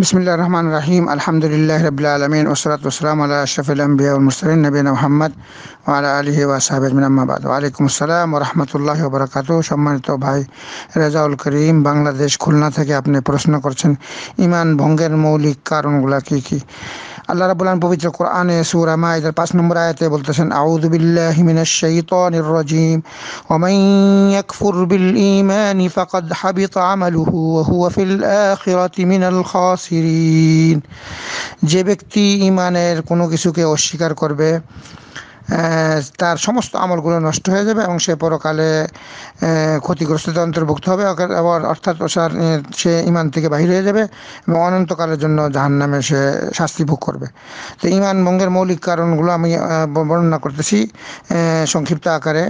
বিসমিল্লা রহমান রাহিম আলহামদুলিল্লাহ রবিল আলমিন ওসরাত ওসলাম আল্লাহ আশরফুল আম্বিয়া মুসলিন নবীন মোহাম্মদ ওয়ালা আলহি ওয়াসাব আজমিনাবাদ ওয়ালাইকুম আসসালাম রহমতুল্লাহ বরকাত সম্মানিত ভাই রেজাউল করিম বাংলাদেশ খুলনা থেকে আপনি প্রশ্ন করছেন ইমান ভঙ্গের মৌলিক কারণগুলো কী কী আল্লাহ রাবুল্লান পবিত্র কোরআনে সুরা মাইদার পাঁচ নম্বর আয়াতে বলতেছেন আউযু বিল্লাহি মিনাশ শাইতানির রাজিম ওয়া মান ইয়াকফুর বিল ঈমানি ফাকাদ হাবিত আমালুহু ওয়া হুয়া ফিল আখিরাতি মিনাল খাসিরিন যে ব্যক্তি ঈমানের কোনো কিছুকে অস্বীকার করবে তার সমস্ত আমলগুলো নষ্ট হয়ে যাবে এবং সে পরকালে ক্ষতিগ্রস্ত অন্তর্ভুক্ত হবে অর্থাৎ সে ইমান থেকে বাহির হয়ে যাবে এবং অনন্তকালের জন্য জাহান নামে সে শাস্তি ভোগ করবে তো ইমান বঙ্গের মৌলিক কারণগুলো আমি বর্ণনা করতেছি সংক্ষিপ্ত আকারে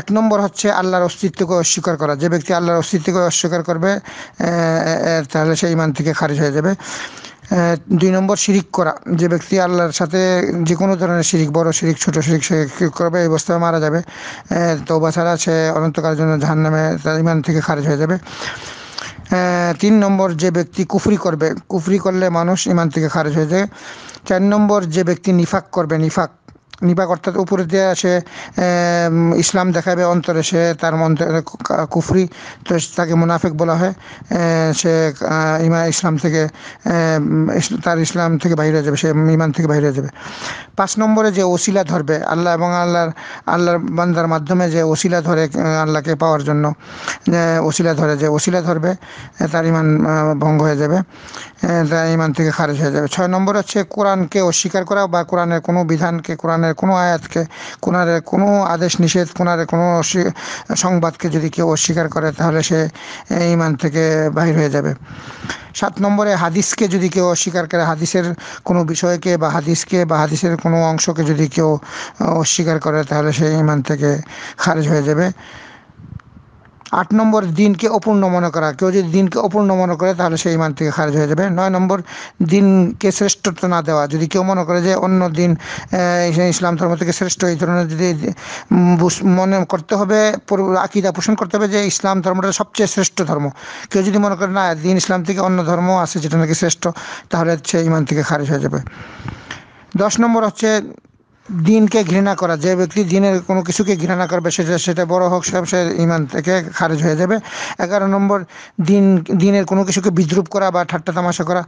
এক নম্বর হচ্ছে আল্লাহর অস্তিত্বকে অস্বীকার করা যে ব্যক্তি আল্লাহর অস্তিত্বকে অস্বীকার করবে তাহলে সে ইমান থেকে খারিজ হয়ে যাবে দুই নম্বর শিরিক করা যে ব্যক্তি আল্লাহর সাথে যে কোনো ধরনের শিরিক বড় শিরিক ছোট শিরিক সে করবে এই অবস্থায় মারা যাবে তো ছাড়া সে অনন্তকার জন্য ধান নামে ইমান থেকে খারিজ হয়ে যাবে তিন নম্বর যে ব্যক্তি কুফরি করবে কুফরি করলে মানুষ ইমান থেকে খারিজ হয়ে যায় চার নম্বর যে ব্যক্তি নিফাক করবে নিফাক নিপাক অর্থাৎ উপরে দেওয়া সে ইসলাম দেখাবে অন্তরে সে তার মন্তরে কুফরি তো তাকে মুনাফেক বলা হয় সে ইমা ইসলাম থেকে তার ইসলাম থেকে বাইরে যাবে সে ইমান থেকে বাইরে যাবে পাঁচ নম্বরে যে ওসিলা ধরবে আল্লাহ এবং আল্লাহর আল্লাহর বান্দার মাধ্যমে যে ওসিলা ধরে আল্লাহকে পাওয়ার জন্য ওসিলা ধরে যে ওসিলা ধরবে তার ইমান ভঙ্গ হয়ে যাবে তার ইমান থেকে খারিজ হয়ে যাবে ছয় নম্বর হচ্ছে কোরআনকে অস্বীকার করা বা কোরআনের কোনো বিধানকে কোরআনের কোরআনের মানে কোনো আয়াতকে কোনারে কোনো আদেশ নিষেধ কোনারে কোনো সংবাদকে যদি কেউ অস্বীকার করে তাহলে সে ইমান থেকে বাহির হয়ে যাবে সাত নম্বরে হাদিসকে যদি কেউ অস্বীকার করে হাদিসের কোনো বিষয়কে বা হাদিসকে বা হাদিসের কোনো অংশকে যদি কেউ অস্বীকার করে তাহলে সে ইমান থেকে খারিজ হয়ে যাবে আট নম্বর দিনকে অপূর্ণ মনে করা কেউ যদি দিনকে অপূর্ণ মনে করে তাহলে সেই মান থেকে খারিজ হয়ে যাবে নয় নম্বর দিনকে শ্রেষ্ঠত্ব না দেওয়া যদি কেউ মনে করে যে অন্য দিন ইসলাম ধর্ম থেকে শ্রেষ্ঠ এই ধরনের যদি মনে করতে হবে আকিদা পোষণ করতে হবে যে ইসলাম ধর্মটা সবচেয়ে শ্রেষ্ঠ ধর্ম কেউ যদি মনে করে না দিন ইসলাম থেকে অন্য ধর্ম আছে যেটা নাকি শ্রেষ্ঠ তাহলে সেই মান থেকে খারিজ হয়ে যাবে দশ নম্বর হচ্ছে দিনকে ঘৃণা করা যে ব্যক্তি দিনের কোনো কিছুকে ঘৃণা করবে সেটা সেটা বড় হোক সে ইমান থেকে খারিজ হয়ে যাবে এগারো নম্বর দিন দিনের কোনো কিছুকে বিদ্রুপ করা বা ঠাট্টা তামাশা করা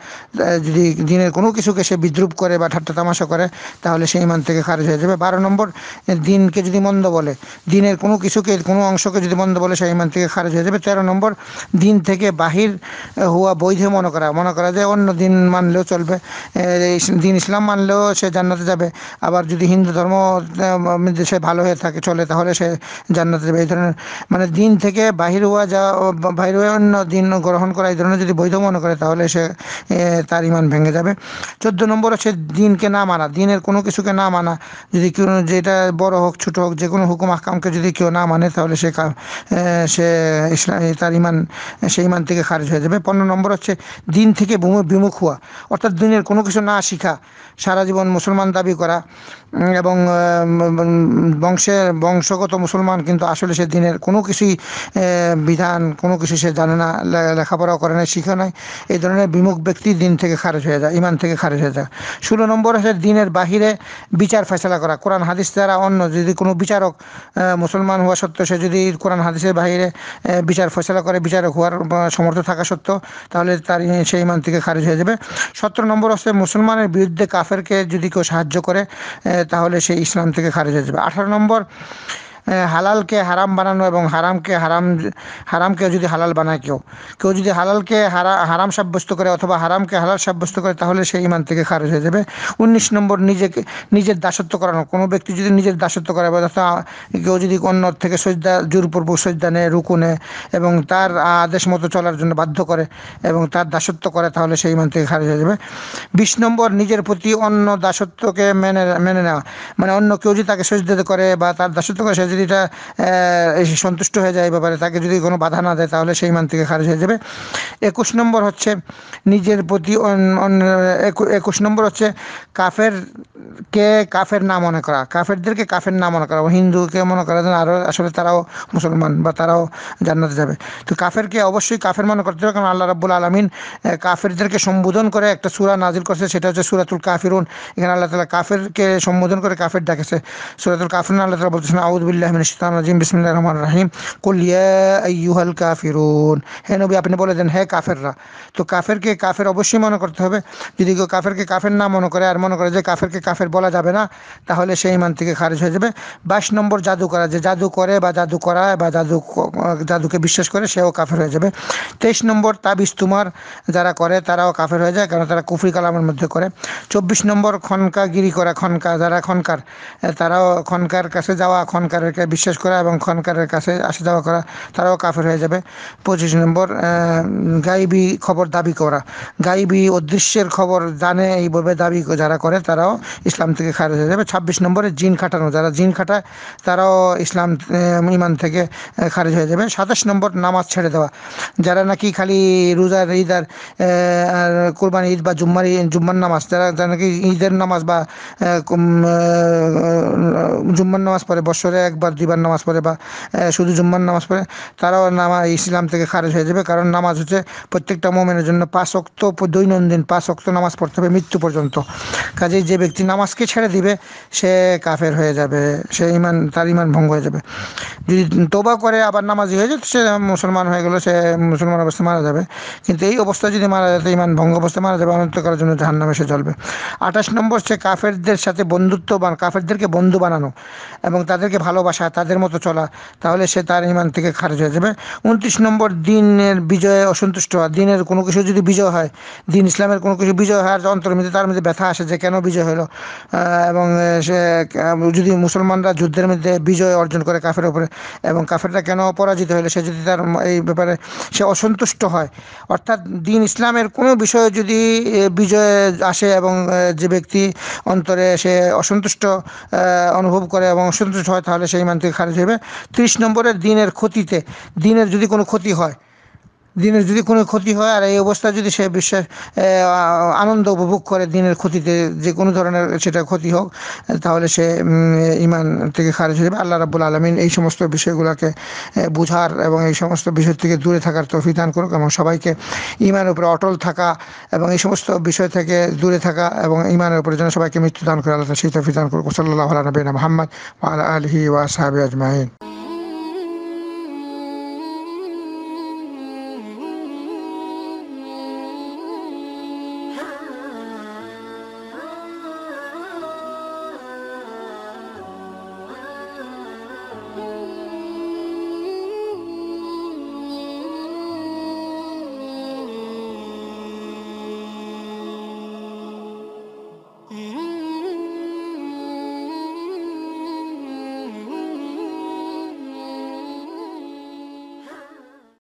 যদি দিনের কোনো কিছুকে সে বিদ্রুপ করে বা ঠাট্টা তামাশা করে তাহলে সে ইমান থেকে খারিজ হয়ে যাবে বারো নম্বর দিনকে যদি মন্দ বলে দিনের কোনো কিছুকে কোনো অংশকে যদি মন্দ বলে সে ইমান থেকে খারিজ হয়ে যাবে তেরো নম্বর দিন থেকে বাহির হওয়া বৈধ মনে করা মনে করা যে অন্য দিন মানলেও চলবে দিন ইসলাম মানলেও সে জান্নাতে যাবে আবার যদি হিন্দু ধর্ম মানে সে ভালো হয়ে থাকে চলে তাহলে সে জান্নাতে যাবে এই ধরনের মানে দিন থেকে বাহির হওয়া যা বাহির হয়ে অন্য দিন গ্রহণ করা এই ধরনের যদি বৈধ মনে করে তাহলে সে তার ইমান ভেঙে যাবে চোদ্দ নম্বর হচ্ছে দিনকে না মানা দিনের কোনো কিছুকে না মানা যদি কেউ যেটা বড় হোক ছোট হোক যে কোনো হুকুম আকামকে যদি কেউ না মানে তাহলে সে সে ইসলাম তার ইমান সেই ইমান থেকে খারিজ হয়ে যাবে পনেরো নম্বর হচ্ছে দিন থেকে বিমুখ হওয়া অর্থাৎ দিনের কোনো কিছু না শিখা সারা জীবন মুসলমান দাবি করা এবং বংশের বংশগত মুসলমান কিন্তু আসলে সে দিনের কোনো কিছুই বিধান কোনো কিছু সে জানে না লেখাপড়াও করে নাই শিখে নাই এই ধরনের বিমুখ ব্যক্তি দিন থেকে খারেজ হয়ে যায় ইমান থেকে খারেজ হয়ে যায় ষোলো নম্বর হচ্ছে দিনের বাহিরে বিচার ফেসলা করা কোরআন হাদিস দ্বারা অন্য যদি কোনো বিচারক মুসলমান হওয়া সত্ত্বেও সে যদি কোরআন হাদিসের বাহিরে বিচার ফেসলা করে বিচারক হওয়ার সমর্থ থাকা সত্ত্বেও তাহলে তার সেই ইমান থেকে খারেজ হয়ে যাবে সতেরো নম্বর হচ্ছে মুসলমানের বিরুদ্ধে কাফেরকে যদি কেউ সাহায্য করে তাহলে সে ইসলাম থেকে খারিজ হয়ে যাবে আঠারো নম্বর হালালকে হারাম বানানো এবং হারামকে হারাম হারামকে যদি হালাল বানায় কেউ কেউ যদি হালালকে হারা হারাম সাব্যস্ত করে অথবা হারামকে হালাল সাব্যস্ত করে তাহলে সেই ইমান থেকে খারিজ হয়ে যাবে উনিশ নম্বর নিজেকে নিজের দাসত্ব করানো কোনো ব্যক্তি যদি নিজের দাসত্ব করে অথবা কেউ যদি অন্য থেকে সজ্জা জোরপূর্বক সজ্জা নেয় রুকু নেয় এবং তার আদেশ মতো চলার জন্য বাধ্য করে এবং তার দাসত্ব করে তাহলে সেই ইমান থেকে খারিজ হয়ে যাবে বিশ নম্বর নিজের প্রতি অন্য দাসত্বকে মেনে মেনে নেওয়া মানে অন্য কেউ যদি তাকে সজ্জাতে করে বা তার দাসত্ব করে সে যদি এটা সন্তুষ্ট হয়ে যায় ব্যাপারে তাকে যদি কোনো বাধা না দেয় তাহলে সেই মান থেকে খারিজ হয়ে যাবে একুশ নম্বর হচ্ছে নিজের প্রতি একুশ নম্বর হচ্ছে কাফের কে কাফের না মনে করা কাফেরদেরকে কাফের না মনে করা হিন্দুকে মনে করা যেন আরও আসলে তারাও মুসলমান বা তারাও জান্নাতে যাবে তো কাফেরকে অবশ্যই কাফের মনে করতে হবে কারণ আল্লাহ রাবুল আলমিন কাফেরদেরকে সম্বোধন করে একটা সুরা নাজির করছে সেটা হচ্ছে সুরাতুল কাফিরুন এখানে আল্লাহ তালা কাফেরকে সম্বোধন করে কাফের ডাকেছে সুরাতুল কাফিরুন আল্লাহ তালা বলতেছেন আউদ্দিল্লা বিল্লাহ মিন শাইতানির রাজিম বিসমিল্লাহির রহমানির রহিম কুল ইয়া আইয়ুহাল কাফিরুন হে নবী আপনি বলে দেন হে কাফেররা তো কাফেরকে কাফের অবশ্যই মনে করতে হবে যদি কেউ কাফেরকে কাফের না মনে করে আর মনে করে যে কাফেরকে কাফের বলা যাবে না তাহলে সেই ইমান থেকে খারিজ হয়ে যাবে বাইশ নম্বর জাদু করা যে জাদু করে বা জাদু করায় বা জাদু জাদুকে বিশ্বাস করে সেও কাফের হয়ে যাবে তেইশ নম্বর তাবিজ তোমার যারা করে তারাও কাফের হয়ে যায় কারণ তারা কুফরি কালামের মধ্যে করে চব্বিশ নম্বর খনকাগিরি করা খনকা যারা খনকার তারাও খনকার কাছে যাওয়া খনকারের কাফেরকে বিশ্বাস করা এবং খনকারের কাছে আসা যাওয়া করা তারাও কাফের হয়ে যাবে পঁচিশ নম্বর গাইবি খবর দাবি করা গাইবি অদৃশ্যের খবর জানে এইভাবে দাবি যারা করে তারাও ইসলাম থেকে খারিজ হয়ে যাবে ছাব্বিশ নম্বরে জিন খাটানো যারা জিন খাটায় তারাও ইসলাম ইমান থেকে খারিজ হয়ে যাবে সাতাশ নম্বর নামাজ ছেড়ে দেওয়া যারা নাকি খালি রোজার ঈদ আর কোরবানি ঈদ বা জুম্মার জুম্মার নামাজ যারা যারা নাকি ঈদের নামাজ বা জুম্মার নামাজ পরে বছরে এক একবার দুইবার নামাজ পড়ে বা শুধু জুম্মার নামাজ পড়ে তারাও নামা ইসলাম থেকে খারেজ হয়ে যাবে কারণ নামাজ হচ্ছে প্রত্যেকটা মোমেনের জন্য পাঁচ অক্ত দৈনন্দিন পাঁচ অক্ত নামাজ পড়তে হবে মৃত্যু পর্যন্ত কাজেই যে ব্যক্তি নামাজকে ছেড়ে দিবে সে কাফের হয়ে যাবে সে ইমান তার ইমান ভঙ্গ হয়ে যাবে যদি তোবা করে আবার নামাজি হয়ে যেত সে মুসলমান হয়ে গেলো সে মুসলমান অবস্থায় মারা যাবে কিন্তু এই অবস্থায় যদি মারা যেত ইমান ভঙ্গ অবস্থায় মারা যাবে অনন্তকালের জন্য ধান নামে সে চলবে আঠাশ নম্বর সে কাফেরদের সাথে বন্ধুত্ব বান কাফেরদেরকে বন্ধু বানানো এবং তাদেরকে ভালোবাসা ভালোবাসা তাদের মতো চলা তাহলে সে তার ইমান থেকে খারিজ হয়ে যাবে উনত্রিশ নম্বর দিনের বিজয়ে অসন্তুষ্ট হওয়া দিনের কোনো কিছু যদি বিজয় হয় দিন ইসলামের কোনো কিছু বিজয় হয় আর অন্তর মধ্যে তার মধ্যে ব্যথা আসে যে কেন বিজয় হলো এবং সে যদি মুসলমানরা যুদ্ধের মধ্যে বিজয় অর্জন করে কাফের ওপরে এবং কাফেরটা কেন পরাজিত হলো সে যদি তার এই ব্যাপারে সে অসন্তুষ্ট হয় অর্থাৎ দিন ইসলামের কোনো বিষয়ে যদি বিজয় আসে এবং যে ব্যক্তি অন্তরে সে অসন্তুষ্ট অনুভব করে এবং অসন্তুষ্ট হয় তাহলে সে ইমান থেকে খারিজ হবে ত্রিশ নম্বরের দিনের ক্ষতিতে দিনের যদি কোনো ক্ষতি হয় দিনের যদি কোনো ক্ষতি হয় আর এই অবস্থায় যদি সে বিশ্বাস আনন্দ উপভোগ করে দিনের ক্ষতিতে যে কোনো ধরনের সেটা ক্ষতি হোক তাহলে সে ইমান থেকে খারিজ হয়ে যাবে আল্লাহ রাবুল আলমিন এই সমস্ত বিষয়গুলোকে বোঝার এবং এই সমস্ত বিষয় থেকে দূরে থাকার তফি দান করুক এবং সবাইকে ইমানের উপরে অটল থাকা এবং এই সমস্ত বিষয় থেকে দূরে থাকা এবং ইমানের উপরে যেন সবাইকে মৃত্যু দান করে আল্লাহ সেই তফি দান করুক সাল্লাহ নবীন মোহাম্মদ আলহি ওয়া সাহাবি আজমাইন